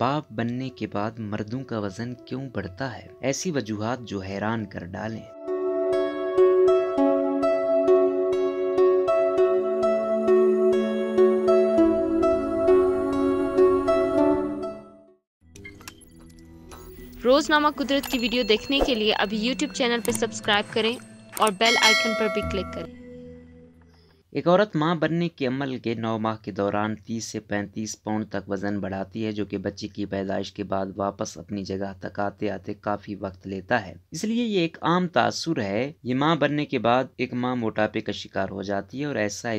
बाप बनने के बाद मर्दों का वजन क्यों बढ़ता है ऐसी वजूहत जो हैरान कर डालें रोजनामा कुदरत की वीडियो देखने के लिए अभी YouTube चैनल पर सब्सक्राइब करें और बेल आइकन पर भी क्लिक करें एक औरत माँ बनने के अमल के नौ माह के दौरान 30 से 35 पाउंड तक वज़न बढ़ाती है जो कि बच्चे की पैदाइश के बाद वापस अपनी जगह तक आते आते काफ़ी वक्त लेता है इसलिए ये एक आम तासुर है ये माँ बनने के बाद एक माँ मोटापे का शिकार हो जाती है और ऐसा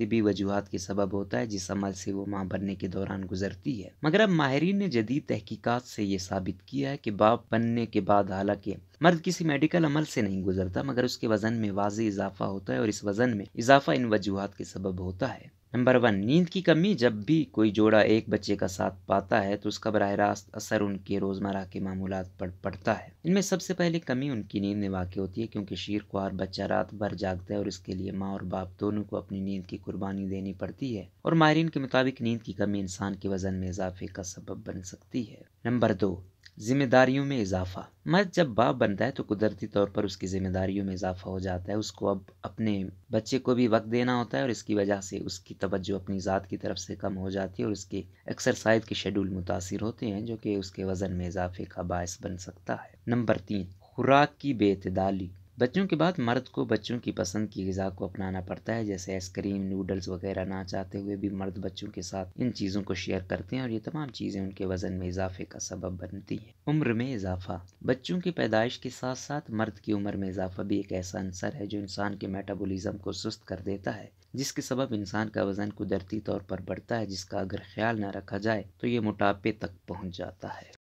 तबी वजूहत के सबब होता है जिस अमल से वो माँ बनने के दौरान गुजरती है मगर अब माहरीन ने जदीद तहकीकत से ये साबित किया है कि बाप बनने के बाद हालांकि मर्द किसी मेडिकल अमल से नहीं गुजरता मगर उसके वजन में वाज इजाफा होता है और इस वजन में इजाफा इन वजूहत के सबब होता है नंबर वन नींद की कमी जब भी कोई जोड़ा एक बच्चे का साथ पाता है तो उसका बरह रास्त असर उनके रोज़मर्रा के मामूल पर पड़ता है इनमें सबसे पहले कमी उनकी नींद में वाक़ होती है क्योंकि शीर खुआर बच्चा रात भर जागता है और इसके लिए माँ और बाप दोनों को अपनी नींद की कुर्बानी देनी पड़ती है और माहरीन के मुताबिक नींद की कमी इंसान के वजन में इजाफे का सबब बन सकती है नंबर दो जिम्मेदारियों में इजाफा मर्द जब बाप बनता है तो कुदरती तौर पर उसकी जिम्मेदारियों में इजाफा हो जाता है उसको अब अपने बच्चे को भी वक्त देना होता है और इसकी वजह से उसकी तवज्जो अपनी ज़ात की तरफ से कम हो जाती है और उसकी एक्सरसाइज के शेड्यूल मुतासर होते हैं जो कि उसके वज़न में इजाफे का बायस बन सकता है नंबर तीन खुराक की बेतदाली बच्चों के बाद मर्द को बच्चों की पसंद की गज़ा को अपनाना पड़ता है जैसे आइसक्रीम नूडल्स वगैरह ना चाहते हुए भी मर्द बच्चों के साथ इन चीज़ों को शेयर करते हैं और ये तमाम चीज़ें उनके वज़न में इजाफे का सबब बनती हैं उम्र में इजाफा बच्चों की पैदाइश के साथ साथ मर्द की उम्र में इजाफा भी एक ऐसा अंसर है जो इंसान के मेटाबोलिज्म को सुस्त कर देता है जिसके सबब इंसान का वज़न कुदरती तौर पर बढ़ता है जिसका अगर ख्याल न रखा जाए तो ये मोटापे तक पहुँच जाता है